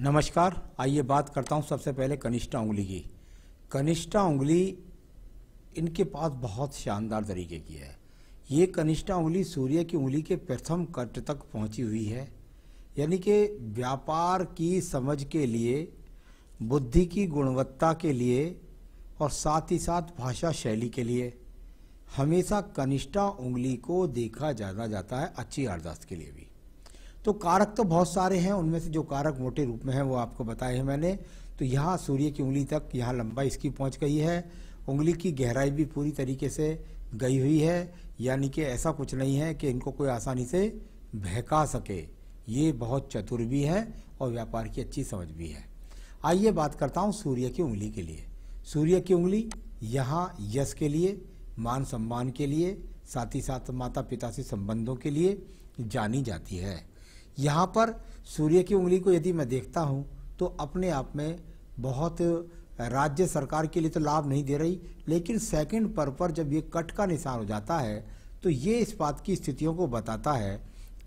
नमस्कार आइए बात करता हूँ सबसे पहले कनिष्ठा उंगली की कनिष्ठा उंगली इनके पास बहुत शानदार तरीके की है ये कनिष्ठा उंगली सूर्य की उंगली के प्रथम कट तक पहुँची हुई है यानी कि व्यापार की समझ के लिए बुद्धि की गुणवत्ता के लिए और साथ ही साथ भाषा शैली के लिए हमेशा कनिष्ठा उंगली को देखा जाना जाता है अच्छी अर्दाश्त के लिए भी तो कारक तो बहुत सारे हैं उनमें से जो कारक मोटे रूप में है वो आपको बताए हैं मैंने तो यहाँ सूर्य की उंगली तक यहाँ लंबाई इसकी पहुँच गई है उंगली की गहराई भी पूरी तरीके से गई हुई है यानी कि ऐसा कुछ नहीं है कि इनको कोई आसानी से बहका सके ये बहुत चतुर भी है और व्यापार की अच्छी समझ भी है आइए बात करता हूँ सूर्य की उंगली के लिए सूर्य की उंगली यहाँ यश के लिए मान सम्मान के लिए साथ ही साथ माता पिता से संबंधों के लिए जानी जाती है यहाँ पर सूर्य की उंगली को यदि मैं देखता हूँ तो अपने आप में बहुत राज्य सरकार के लिए तो लाभ नहीं दे रही लेकिन सेकंड पर पर जब ये कट का निशान हो जाता है तो ये इस बात की स्थितियों को बताता है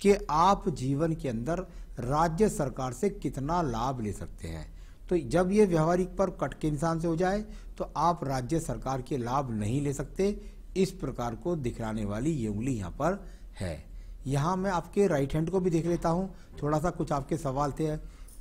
कि आप जीवन के अंदर राज्य सरकार से कितना लाभ ले सकते हैं तो जब ये व्यवहारिक पर कट के निशान से हो जाए तो आप राज्य सरकार के लाभ नहीं ले सकते इस प्रकार को दिखलाने वाली ये उंगली यहाँ पर है यहाँ मैं आपके राइट हैंड को भी देख लेता हूँ थोड़ा सा कुछ आपके सवाल थे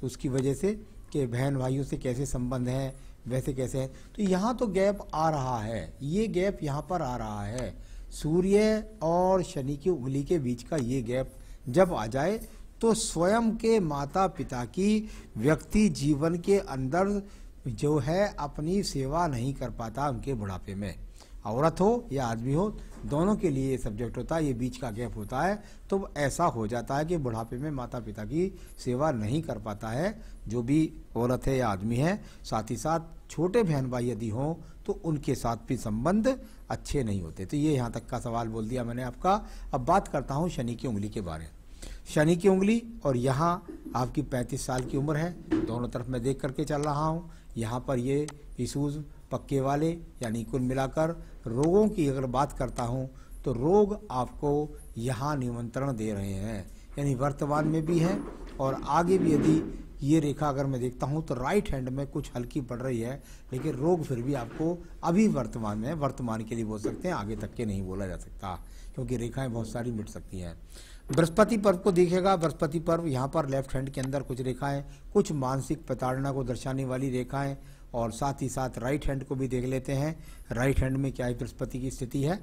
उसकी वजह से कि बहन भाइयों से कैसे संबंध हैं वैसे कैसे हैं तो यहाँ तो गैप आ रहा है ये गैप यहाँ पर आ रहा है सूर्य और शनि की उंगली के बीच का ये गैप जब आ जाए तो स्वयं के माता पिता की व्यक्ति जीवन के अंदर जो है अपनी सेवा नहीं कर पाता उनके बुढ़ापे में औरत हो या आदमी हो दोनों के लिए ये सब्जेक्ट होता है ये बीच का गैप होता है तो ऐसा हो जाता है कि बुढ़ापे में माता पिता की सेवा नहीं कर पाता है जो भी औरत है या आदमी है साथ ही साथ छोटे बहन भाई यदि हों तो उनके साथ भी संबंध अच्छे नहीं होते तो ये यहाँ तक का सवाल बोल दिया मैंने आपका अब बात करता हूँ शनि की उंगली के बारे में शनि की उंगली और यहाँ आपकी पैंतीस साल की उम्र है दोनों तरफ मैं देख करके चल रहा हूँ यहाँ पर ये इशूज़ पक्के वाले यानी कुल मिलाकर रोगों की अगर बात करता हूं तो रोग आपको यहाँ निमंत्रण दे रहे हैं यानी वर्तमान में भी है और आगे भी यदि ये रेखा अगर मैं देखता हूं तो राइट हैंड में कुछ हल्की पड़ रही है लेकिन रोग फिर भी आपको अभी वर्तमान में वर्तमान के लिए बोल सकते हैं आगे तक के नहीं बोला जा सकता क्योंकि रेखाएं बहुत सारी मिट सकती हैं बृहस्पति पर्व को देखेगा बृहस्पति पर्व यहाँ पर लेफ्ट हैंड के अंदर कुछ रेखाएं कुछ मानसिक प्रताड़ना को दर्शाने वाली रेखाएं और साथ ही साथ राइट हैंड को भी देख लेते हैं राइट हैंड में क्या है बृहस्पति की स्थिति है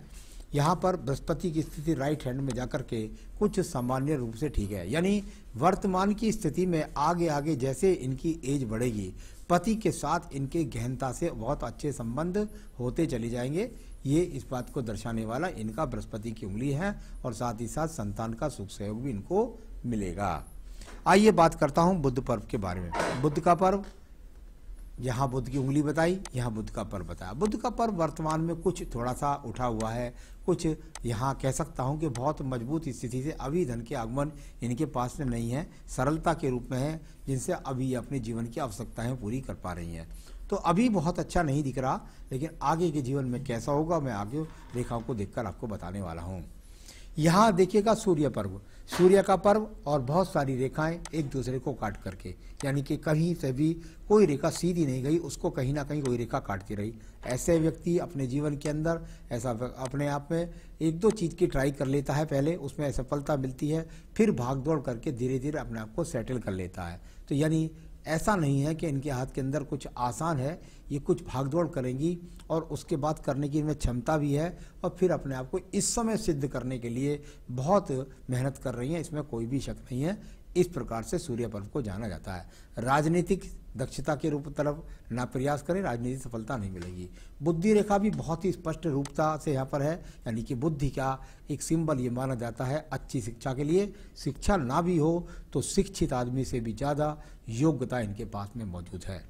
यहाँ पर बृहस्पति की स्थिति राइट हैंड में जाकर के कुछ सामान्य रूप से ठीक है यानी वर्तमान की स्थिति में आगे आगे जैसे इनकी एज बढ़ेगी पति के साथ इनके गहनता से बहुत अच्छे संबंध होते चले जाएंगे ये इस बात को दर्शाने वाला इनका बृहस्पति की उंगली है और साथ ही साथ संतान का सुख सहयोग भी इनको मिलेगा आइए बात करता हूँ बुद्ध पर्व के बारे में बुद्ध का पर्व यहाँ बुद्ध की उंगली बताई यहाँ बुद्ध का पर्व बताया बुद्ध का पर्व वर्तमान में कुछ थोड़ा सा उठा हुआ है कुछ यहाँ कह सकता हूँ कि बहुत मजबूत स्थिति से अभी धन के आगमन इनके पास में नहीं है सरलता के रूप में है जिनसे अभी अपने जीवन की आवश्यकताएं पूरी कर पा रही हैं तो अभी बहुत अच्छा नहीं दिख रहा लेकिन आगे के जीवन में कैसा होगा मैं आगे रेखाओं को देखकर आपको बताने वाला हूँ यहाँ देखिएगा सूर्य पर्व सूर्य का पर्व और बहुत सारी रेखाएं एक दूसरे को काट करके यानी कि कहीं से भी कोई रेखा सीधी नहीं गई उसको कहीं ना कहीं कोई रेखा काटती रही ऐसे व्यक्ति अपने जीवन के अंदर ऐसा अपने आप में एक दो चीज़ की ट्राई कर लेता है पहले उसमें सफलता मिलती है फिर भाग दौड़ करके धीरे धीरे अपने आप को सेटल कर लेता है तो यानी ऐसा नहीं है कि इनके हाथ के अंदर कुछ आसान है ये कुछ भागदौड़ करेंगी और उसके बाद करने की इनमें क्षमता भी है और फिर अपने आप को इस समय सिद्ध करने के लिए बहुत मेहनत कर रही हैं इसमें कोई भी शक नहीं है इस प्रकार से सूर्य पर्व को जाना जाता है राजनीतिक दक्षता के रूप तरफ ना प्रयास करें राजनीतिक सफलता नहीं मिलेगी बुद्धि रेखा भी बहुत ही स्पष्ट रूपता से यहाँ पर है यानी कि बुद्धि का एक सिंबल ये माना जाता है अच्छी शिक्षा के लिए शिक्षा ना भी हो तो शिक्षित आदमी से भी ज़्यादा योग्यता इनके पास में मौजूद है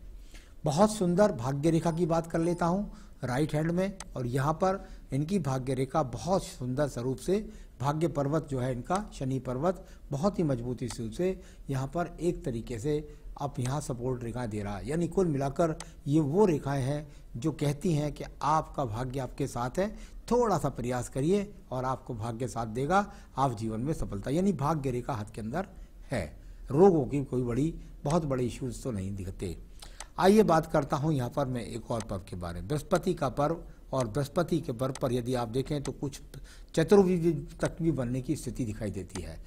बहुत सुंदर भाग्य रेखा की बात कर लेता हूँ राइट हैंड में और यहाँ पर इनकी भाग्य रेखा बहुत सुंदर स्वरूप से भाग्य पर्वत जो है इनका शनि पर्वत बहुत ही मजबूती से यहाँ पर एक तरीके से आप यहाँ सपोर्ट रेखाएं दे रहा है यानी कुल मिलाकर ये वो रेखाएं हैं जो कहती हैं कि आपका भाग्य आपके साथ है थोड़ा सा प्रयास करिए और आपको भाग्य साथ देगा आप जीवन में सफलता यानी भाग्य रेखा हाथ के अंदर है रोगों की कोई बड़ी बहुत बड़े इश्यूज तो नहीं दिखते आइए बात करता हूँ यहाँ पर मैं एक और पर्व के बारे में बृहस्पति का पर्व और बृहस्पति के बर पर यदि आप देखें तो कुछ चतुर्भुज तक भी बनने की स्थिति दिखाई देती है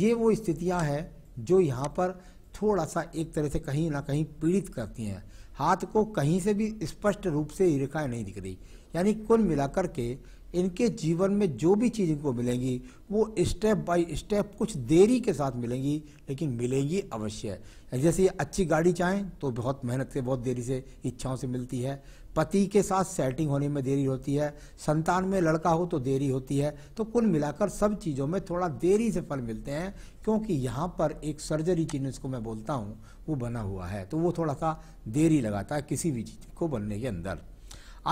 ये वो स्थितियाँ हैं जो यहाँ पर थोड़ा सा एक तरह से कहीं ना कहीं पीड़ित करती हैं हाथ को कहीं से भी स्पष्ट रूप से रेखाएं नहीं दिख रही यानी कुल मिलाकर के इनके जीवन में जो भी चीज़ इनको मिलेंगी वो स्टेप बाय स्टेप कुछ देरी के साथ मिलेंगी लेकिन मिलेंगी अवश्य जैसे ये अच्छी गाड़ी चाहें तो बहुत मेहनत से बहुत देरी से इच्छाओं से मिलती है पति के साथ सेटिंग होने में देरी होती है संतान में लड़का हो तो देरी होती है तो कुल मिलाकर सब चीज़ों में थोड़ा देरी से फल मिलते हैं क्योंकि यहाँ पर एक सर्जरी चिन्ह जिसको मैं बोलता हूँ वो बना हुआ है तो वो थोड़ा सा देरी लगाता है किसी भी चीज़ को बनने के अंदर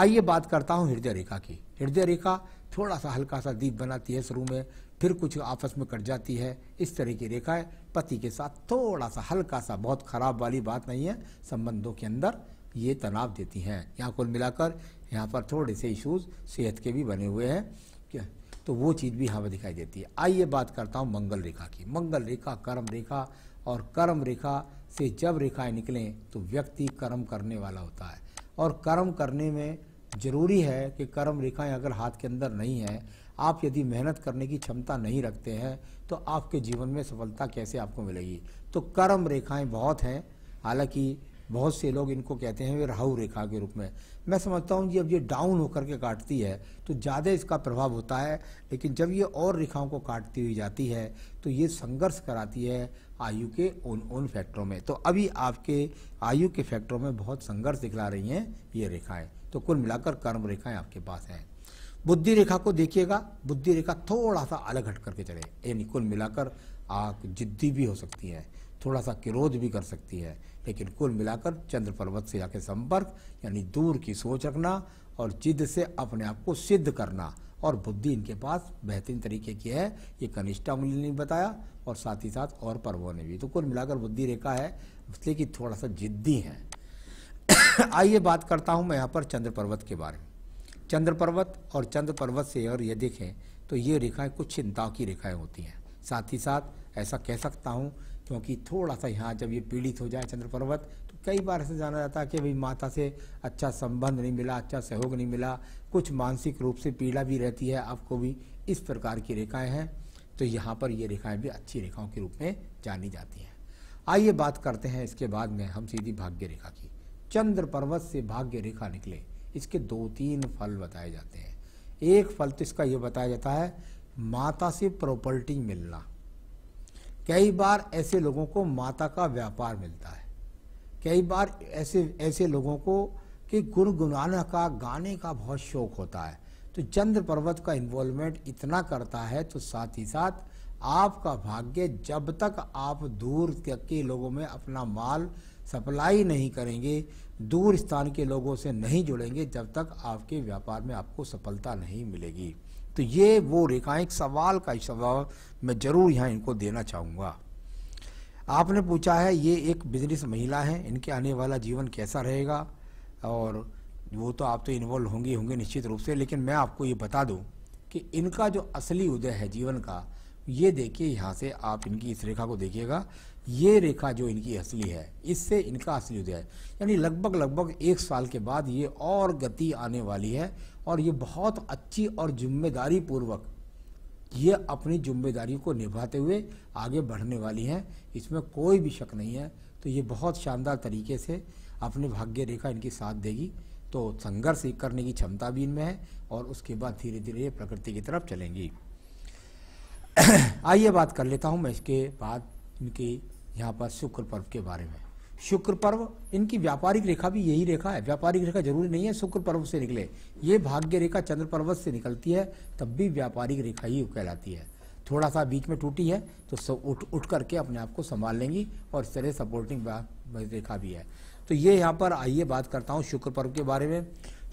आइए बात करता हूँ हृदय रेखा की हृदय रेखा थोड़ा सा हल्का सा दीप बनाती है शुरू में फिर कुछ आपस में कट जाती है इस तरह की है पति के साथ थोड़ा सा हल्का सा बहुत खराब वाली बात नहीं है संबंधों के अंदर ये तनाव देती हैं यहाँ कुल मिलाकर यहाँ पर थोड़े से इशूज़ सेहत के भी बने हुए हैं क्या तो वो चीज़ भी यहाँ पर दिखाई देती है आइए बात करता हूँ मंगल रेखा की मंगल रेखा कर्म रेखा और कर्म रेखा से जब रेखाएं निकलें तो व्यक्ति कर्म करने वाला होता है और कर्म करने में ज़रूरी है कि कर्म रेखाएं अगर हाथ के अंदर नहीं हैं आप यदि मेहनत करने की क्षमता नहीं रखते हैं तो आपके जीवन में सफलता कैसे आपको मिलेगी तो कर्म रेखाएं बहुत हैं हालांकि बहुत से लोग इनको कहते हैं वे राहु रेखा के रूप में मैं समझता हूँ जब ये डाउन होकर के काटती है तो ज़्यादा इसका प्रभाव होता है लेकिन जब ये और रेखाओं को काटती हुई जाती है तो ये संघर्ष कराती है आयु के उन उन फैक्टरों में तो अभी आपके आयु के फैक्टरों में बहुत संघर्ष दिखला रही हैं ये रेखाएं तो कुल मिलाकर कर्म रेखाएं आपके पास हैं बुद्धि रेखा को देखिएगा बुद्धि रेखा थोड़ा सा अलग हट करके चले यानी कुल मिलाकर आप जिद्दी भी हो सकती है थोड़ा सा क्रोध भी कर सकती है लेकिन कुल मिलाकर चंद्र पर्वत से जाके संपर्क यानी दूर की सोच रखना और जिद से अपने आप को सिद्ध करना और बुद्धि इनके पास बेहतरीन तरीके की है ये कनिष्ठा मूल्य ने बताया और साथ ही साथ और पर्वों ने भी तो कुल मिलाकर बुद्धि रेखा है इसलिए कि थोड़ा सा जिद्दी है आइए बात करता हूँ मैं यहाँ पर चंद्र पर्वत के बारे में चंद्र पर्वत और चंद्र पर्वत से अगर ये देखें तो ये रेखाएं कुछ चिंताओं की रेखाएं होती हैं साथ ही साथ ऐसा कह सकता हूँ क्योंकि थोड़ा सा यहाँ जब ये पीड़ित हो जाए चंद्र पर्वत तो कई बार ऐसे जाना जाता है कि भाई माता से अच्छा संबंध नहीं मिला अच्छा सहयोग नहीं मिला कुछ मानसिक रूप से पीड़ा भी रहती है आपको भी इस प्रकार की रेखाएं हैं तो यहाँ पर ये रेखाएं भी अच्छी रेखाओं के रूप में जानी जाती हैं आइए बात करते हैं इसके बाद में हम सीधी भाग्य रेखा की चंद्र पर्वत से भाग्य रेखा निकले इसके दो तीन फल बताए जाते हैं एक फल तो इसका ये बताया जाता है माता से प्रॉपर्टी मिलना कई बार ऐसे लोगों को माता का व्यापार मिलता है कई बार ऐसे ऐसे लोगों को कि गुनगुनाना का गाने का बहुत शौक होता है तो चंद्र पर्वत का इन्वॉल्वमेंट इतना करता है तो साथ ही साथ आपका भाग्य जब तक आप दूर के लोगों में अपना माल सप्लाई नहीं करेंगे दूर स्थान के लोगों से नहीं जुड़ेंगे जब तक आपके व्यापार में आपको सफलता नहीं मिलेगी तो ये वो रेखाएं एक सवाल का जवाब मैं ज़रूर यहाँ इनको देना चाहूँगा आपने पूछा है ये एक बिजनेस महिला है इनके आने वाला जीवन कैसा रहेगा और वो तो आप तो इन्वॉल्व होंगे होंगे निश्चित रूप से लेकिन मैं आपको ये बता दूं कि इनका जो असली उदय है जीवन का ये देखिए यहाँ से आप इनकी इस रेखा को देखिएगा ये रेखा जो इनकी असली है इससे इनका असली उदय है यानी लगभग लगभग एक साल के बाद ये और गति आने वाली है और ये बहुत अच्छी और जिम्मेदारी पूर्वक ये अपनी जिम्मेदारी को निभाते हुए आगे बढ़ने वाली हैं इसमें कोई भी शक नहीं है तो ये बहुत शानदार तरीके से अपने भाग्य रेखा इनकी साथ देगी तो संघर्ष करने की क्षमता भी इनमें है और उसके बाद धीरे धीरे प्रकृति की तरफ चलेंगी आइए बात कर लेता हूँ मैं इसके बाद इनकी यहाँ पर शुक्र पर्व के बारे में शुक्र पर्व इनकी व्यापारिक रेखा भी यही रेखा है व्यापारिक रेखा जरूरी नहीं है शुक्र पर्व से निकले ये भाग्य रेखा चंद्र पर्वत से निकलती है तब भी व्यापारिक रेखा ही कहलाती है थोड़ा सा बीच में टूटी है तो सब उठ उठ करके अपने आप को संभाल लेंगी और इस तरह सपोर्टिंग रेखा भी है तो ये यहाँ पर आइए बात करता हूँ शुक्र पर्व के बारे में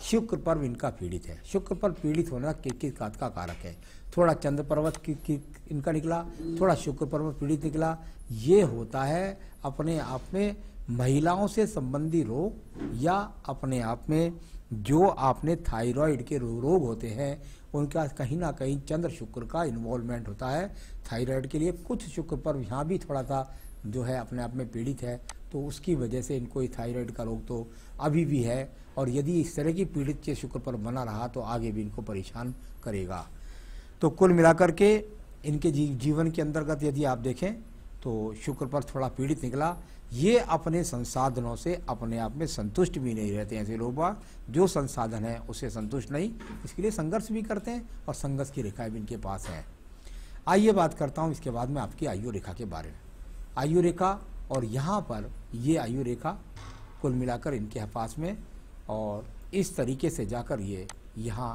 शुक्र पर्व इनका पीड़ित है शुक्र पर पीड़ित होना किरकिरकात का कारक है थोड़ा चंद्र पर्वत की, की इनका निकला थोड़ा शुक्र पर्वत पीड़ित निकला ये होता है अपने आप में महिलाओं से संबंधी रोग या अपने आप में जो आपने थायराइड के रोग होते हैं उनका कहीं ना कहीं चंद्र शुक्र का इन्वॉल्वमेंट होता है थायराइड के लिए कुछ शुक्र पर्व यहाँ भी थोड़ा सा जो है अपने आप में पीड़ित है तो उसकी वजह से इनको थायराइड का रोग तो अभी भी है और यदि इस तरह की पीड़ित के शुक्र पर बना रहा तो आगे भी इनको परेशान करेगा तो कुल मिलाकर के इनके जी, जीवन के अंतर्गत यदि आप देखें तो शुक्र पर थोड़ा पीड़ित निकला ये अपने संसाधनों से अपने आप में संतुष्ट भी नहीं रहते ऐसे लोग जो संसाधन है उसे संतुष्ट नहीं इसके लिए संघर्ष भी करते हैं और संघर्ष की रेखाएं भी इनके पास हैं आइए बात करता हूँ इसके बाद में आपकी आयु रेखा के बारे में आयु रेखा और यहाँ पर ये आयु रेखा कुल मिलाकर इनके हफास में और इस तरीके से जाकर ये यहाँ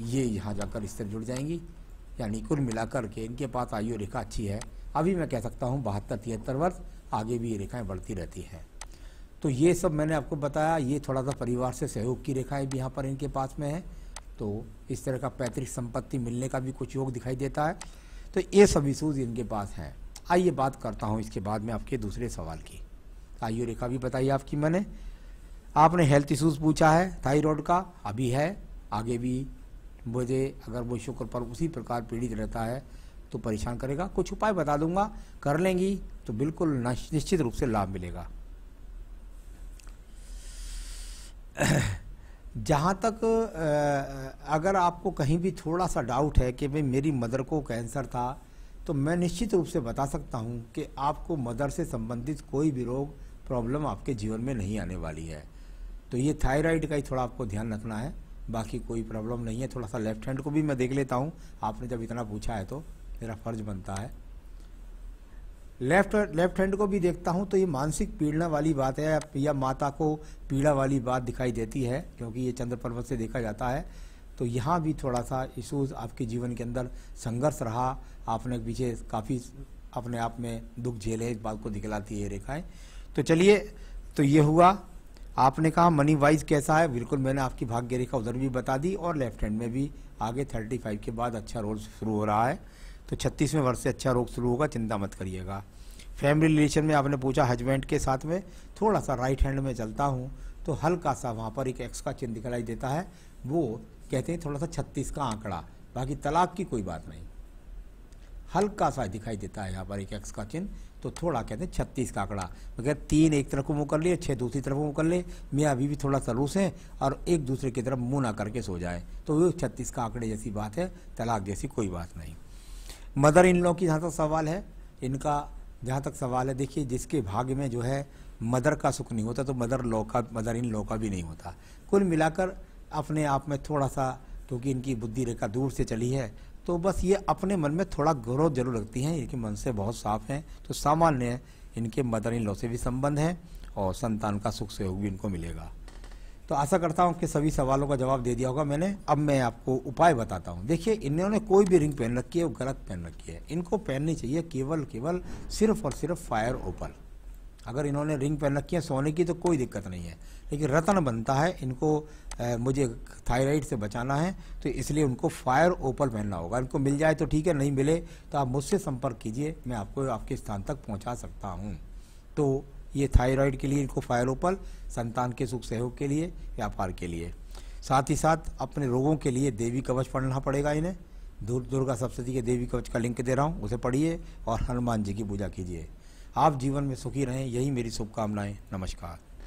ये यहाँ जाकर तरह जुड़ जाएंगी यानी कुल मिलाकर के इनके पास आयु रेखा अच्छी है अभी मैं कह सकता हूँ बहत्तर तिहत्तर वर्ष आगे भी ये रेखाएँ बढ़ती रहती हैं तो ये सब मैंने आपको बताया ये थोड़ा सा परिवार से सहयोग की रेखाएँ भी यहाँ पर इनके पास में हैं तो इस तरह का पैतृक संपत्ति मिलने का भी कुछ योग दिखाई देता है तो ये सब इशूज़ इनके पास हैं आइए बात करता हूँ इसके बाद में आपके दूसरे सवाल की आयु रेखा भी बताइए आपकी मैंने आपने हेल्थ इशूज़ पूछा है थायराइड का अभी है आगे भी मुझे अगर वो शुक्र पर उसी प्रकार पीड़ित रहता है तो परेशान करेगा कुछ उपाय बता दूंगा कर लेंगी तो बिल्कुल निश्चित रूप से लाभ मिलेगा जहाँ तक अगर आपको कहीं भी थोड़ा सा डाउट है कि भाई मेरी मदर को कैंसर था तो मैं निश्चित रूप से बता सकता हूँ कि आपको मदर से संबंधित कोई भी रोग प्रॉब्लम आपके जीवन में नहीं आने वाली है तो ये थायराइड का ही थोड़ा आपको ध्यान रखना है बाकी कोई प्रॉब्लम नहीं है थोड़ा सा लेफ्ट हैंड को भी मैं देख लेता हूँ आपने जब इतना पूछा है तो मेरा फर्ज बनता है लेफ्ट लेफ्ट हैंड को भी देखता हूँ तो ये मानसिक पीड़ना वाली बात है या माता को पीड़ा वाली बात दिखाई देती है क्योंकि ये चंद्र पर्वत से देखा जाता है तो यहाँ भी थोड़ा सा इशूज़ आपके जीवन के अंदर संघर्ष रहा आपने पीछे काफ़ी अपने आप में दुख झेले इस बात को दिखलाती है रेखाएं तो चलिए तो ये हुआ आपने कहा मनी वाइज कैसा है बिल्कुल मैंने आपकी भाग्य रेखा उधर भी बता दी और लेफ्ट हैंड में भी आगे थर्टी फाइव के बाद अच्छा रोल शुरू हो रहा है तो छत्तीसवें वर्ष से अच्छा रोग शुरू होगा चिंता मत करिएगा फैमिली रिलेशन में आपने पूछा हजबेंड के साथ में थोड़ा सा राइट हैंड में चलता हूँ तो हल्का सा वहाँ पर एक एक्स का चिन्ह दिखलाई देता है वो कहते हैं थोड़ा सा छत्तीस का आंकड़ा बाकी तलाक की कोई बात नहीं हल्का सा दिखाई देता है यहाँ पर एक एक्स का चिन्ह तो थोड़ा कहते हैं छत्तीस का आंकड़ा मगर तीन एक तरफ को मुँह कर लिए छः दूसरी तरफ को मुँह कर ले मियाँ अभी भी थोड़ा सा रूस है और एक दूसरे की तरफ मुँह ना करके सो जाए तो वो छत्तीस का आंकड़े जैसी बात है तलाक जैसी कोई बात नहीं मदर इन लॉ की जहाँ तक सवाल है इनका जहाँ तक सवाल है देखिए जिसके भाग्य में जो है मदर का सुख नहीं होता तो मदर लॉ का मदर इन लॉ का भी नहीं होता कुल मिलाकर अपने आप में थोड़ा सा क्योंकि इनकी बुद्धि रेखा दूर से चली है तो बस ये अपने मन में थोड़ा गौरव जरूर रखती हैं इनके मन से बहुत साफ हैं तो सामान्य इनके मदर इन लॉ से भी संबंध है और संतान का सुख सहयोग भी इनको मिलेगा तो आशा करता हूँ कि सभी सवालों का जवाब दे दिया होगा मैंने अब मैं आपको उपाय बताता हूँ देखिए इन्होंने कोई भी रिंग पहन रखी है वो गलत पहन रखी है इनको पहननी चाहिए केवल केवल सिर्फ और सिर्फ फायर ओपल अगर इन्होंने रिंग पहन रखी है सोने की तो कोई दिक्कत नहीं है लेकिन रतन बनता है इनको मुझे थायराइड से बचाना है तो इसलिए उनको फायर ओपल पहनना होगा इनको मिल जाए तो ठीक है नहीं मिले तो आप मुझसे संपर्क कीजिए मैं आपको आपके स्थान तक पहुँचा सकता हूँ तो ये थायराइड के लिए इनको फायर ओपल संतान के सुख सहयोग के लिए व्यापार के लिए साथ ही साथ अपने रोगों के लिए देवी कवच पढ़ना पड़ेगा इन्हें दूर दुर्गा सप्तती के देवी कवच का लिंक दे रहा हूँ उसे पढ़िए और हनुमान जी की पूजा कीजिए आप जीवन में सुखी रहें यही मेरी शुभकामनाएं नमस्कार